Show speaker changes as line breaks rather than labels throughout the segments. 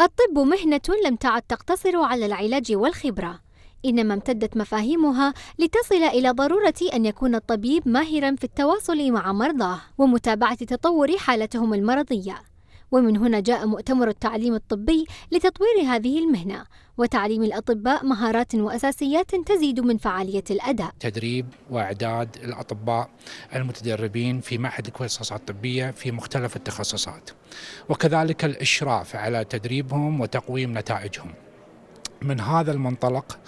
الطب مهنة لم تعد تقتصر على العلاج والخبرة، إنما امتدت مفاهيمها لتصل إلى ضرورة أن يكون الطبيب ماهرا في التواصل مع مرضاه ومتابعة تطور حالتهم المرضية ومن هنا جاء مؤتمر التعليم الطبي لتطوير هذه المهنة وتعليم الأطباء مهارات وأساسيات تزيد من فعالية الأداء
تدريب وإعداد الأطباء المتدربين في معهد الكويت الطبية في مختلف التخصصات وكذلك الإشراف على تدريبهم وتقويم نتائجهم من هذا المنطلق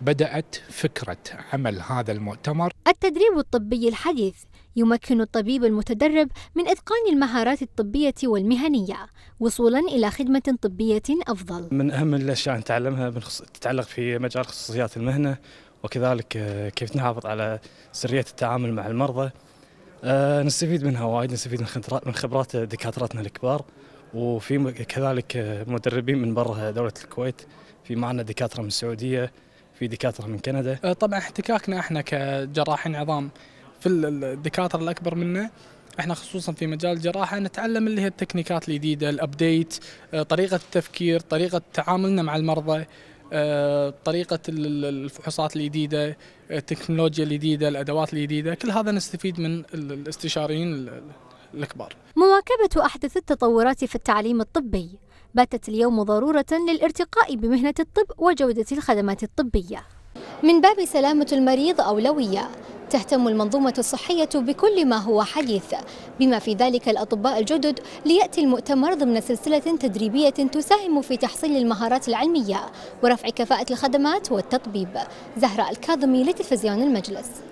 بدأت فكرة عمل هذا المؤتمر
التدريب الطبي الحديث يمكن الطبيب المتدرب من إتقان المهارات الطبية والمهنية وصولا إلى خدمة طبية أفضل
من أهم الأشياء نتعلمها تتعلق في مجال خصوصيات المهنة وكذلك آه، كيف نحافظ على سرية التعامل مع المرضى آه، نستفيد منها وايد نستفيد من خبرات دكاترتنا الكبار وفي كذلك مدربين من برا دوله الكويت في معنا دكاتره من السعوديه في دكاتره من كندا
أه، طبعا احتكاكنا احنا كجراحين عظام في الدكاتره الاكبر منا احنا خصوصا في مجال الجراحه نتعلم اللي هي التكنيكات الجديده الابديت أه، طريقه التفكير طريقه تعاملنا مع المرضى أه، طريقة الفحوصات الجديدة التكنولوجيا الجديدة الأدوات الجديدة كل هذا نستفيد من الاستشاريين الكبار
مواكبة أحدث التطورات في التعليم الطبي باتت اليوم ضرورة للارتقاء بمهنة الطب وجودة الخدمات الطبية من باب سلامة المريض أولوية تهتم المنظومة الصحية بكل ما هو حديث بما في ذلك الأطباء الجدد ليأتي المؤتمر ضمن سلسلة تدريبية تساهم في تحصيل المهارات العلمية ورفع كفاءة الخدمات والتطبيب زهراء الكاظمي لتلفزيون المجلس